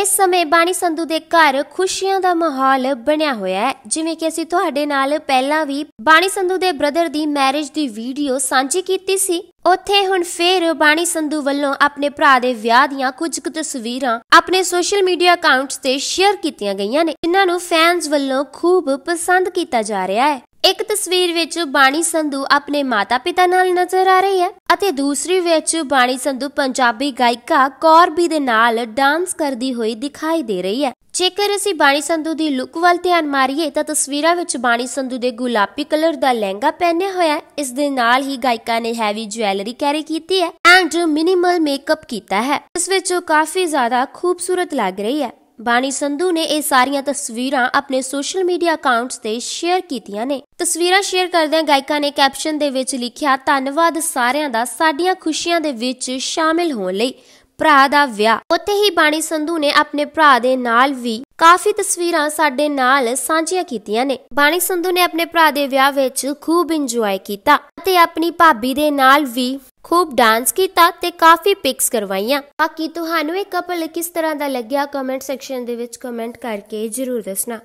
ਇਸ ਸਮੇਂ ਬਾਣੀ ਸੰਧੂ ਦੇ ਘਰ ਖੁਸ਼ੀਆਂ ਦਾ ਮਾਹੌਲ ਬਣਿਆ ਹੋਇਆ ਹੈ ਜਿਵੇਂ ਕਿ ਅਸੀਂ ਤੁਹਾਡੇ ਨਾਲ ਪਹਿਲਾਂ ਵੀ ਬਾਣੀ ਸੰਧੂ ਦੇ ਬ੍ਰਦਰ ਦੀ ਮੈਰਿਜ ਦੀ ਵੀਡੀਓ ਸਾਂਝੀ ਕੀਤੀ ਸੀ ਉੱਥੇ ਹੁਣ ਫੇਰ ਬਾਣੀ ਸੰਧੂ ਵੱਲੋਂ ਆਪਣੇ ਭਰਾ ਦੇ ਵਿਆਹ ਦੀਆਂ ਕੁਝ ਕੁ ਤਸਵੀਰਾਂ ਆਪਣੇ ਸੋਸ਼ਲ ਮੀਡੀਆ ਅਕਾਊਂਟਸ ਤੇ ਸ਼ੇਅਰ ਕੀਤੀਆਂ ਗਈਆਂ ਨੇ ਇਹਨਾਂ ਨੂੰ ਫੈਨਸ ਵੱਲੋਂ ਖੂਬ ਪਸੰਦ ਕੀਤਾ ਜਾ ਰਿਹਾ ਹੈ ਇੱਕ ਤਸਵੀਰ ਵਿੱਚ ਬਾਣੀ ਸੰਧੂ ਆਪਣੇ ਮਾਤਾ-ਪਿਤਾ ਨਾਲ ਨਜ਼ਰ ਆ ਰਹੀ ਹੈ ਅਤੇ ਦੂਸਰੀ ਵਿੱਚ ਬਾਣੀ ਸੰਧੂ ਪੰਜਾਬੀ ਗਾਇਕਾ ਕੌਰਬੀ ਦੇ ਨਾਲ ਡਾਂਸ ਕਰਦੀ ਹੋਈ ਦਿਖਾਈ ਦੇ ਰਹੀ ਹੈ ਜੇਕਰ ਅਸੀਂ ਬਾਣੀ ਸੰਧੂ ਦੀ ਲੁੱਕ ਵੱਲ ਧਿਆਨ ਮਾਰੀਏ ਤਾਂ ਤਸਵੀਰਾਂ ਵਿੱਚ ਬਾਣੀ ਸੰਧੂ ਦੇ ਗੁਲਾਬੀ ਕਲਰ ਦਾ ਲਹਿੰਗਾ ਪਹਿਨੇ ਹੋਇਆ ਇਸ ਦੇ ਨਾਲ ਹੀ ਗਾਇਕਾ ਨੇ ਹੈਵੀ ਜੁਐਲਰੀ ਕੈਰੀ ਕੀਤੀ ਹੈ ਐਂਡ ਮਿਨੀਮਲ ਮੇਕਅਪ ਕੀਤਾ ਹੈ ਇਸ ਵਿੱਚ ਉਹ ਕਾਫੀ ਜ਼ਿਆਦਾ ਖੂਬਸੂਰਤ ਲੱਗ ਰਹੀ ਹੈ ਬਾਣੀ ਸੰਧੂ ਨੇ ਇਹ ਸਾਰੀਆਂ ਤਸਵੀਰਾਂ ਆਪਣੇ ਸੋਸ਼ਲ ਮੀਡੀਆ ਅਕਾਊਂਟਸ ਤੇ ਸ਼ੇਅਰ ਕੀਤੀਆਂ ਨੇ ਤਸਵੀਰਾਂ ਸ਼ੇਅਰ ਕਰਦਿਆਂ ਗਾਇਕਾ ਨੇ ਕੈਪਸ਼ਨ ਦੇ ਵਿੱਚ ਲਿਖਿਆ ਧੰਨਵਾਦ ਸਾਰਿਆਂ ਦਾ ਸਾਡੀਆਂ ਖੁਸ਼ੀਆਂ ਦੇ ਵਿੱਚ ਸ਼ਾਮਿਲ ਹੋਣ ਲਈ ਭਰਾ ਦਾ ਵਿਆਹ ਉੱਥੇ ਹੀ ਬਾਣੀ ਸੰਧੂ ਨੇ ਆਪਣੇ ਭਰਾ ਦੇ ਨਾਲ ਵੀ ਕਾਫੀ ਤਸਵੀਰਾਂ ਸਾਡੇ ਨਾਲ ਸਾਂਝੀਆਂ ਕੀਤੀਆਂ ਨੇ ਬਾਣੀ ਸੰਧੂ ਨੇ ਆਪਣੇ ਭਰਾ ਦੇ ਵਿਆਹ ਵਿੱਚ ਖੂਬ ਇੰਜੋਏ ਕੀਤਾ ਤੇ ਆਪਣੀ ਭਾਬੀ ਦੇ ਨਾਲ ਵੀ ਖੂਬ ਡਾਂਸ ਕੀਤਾ ਤੇ ਕਾਫੀ ਪਿਕਸ ਕਰਵਾਈਆਂ ਬਾਕੀ ਤੁਹਾਨੂੰ ਇਹ ਕਪਲ ਕਿਸ ਤਰ੍ਹਾਂ ਦਾ ਲੱਗਿਆ ਕਮੈਂਟ ਸੈਕਸ਼ਨ ਦੇ ਵਿੱਚ ਕਮੈਂਟ ਕਰਕੇ ਜਰੂਰ ਦੱਸਣਾ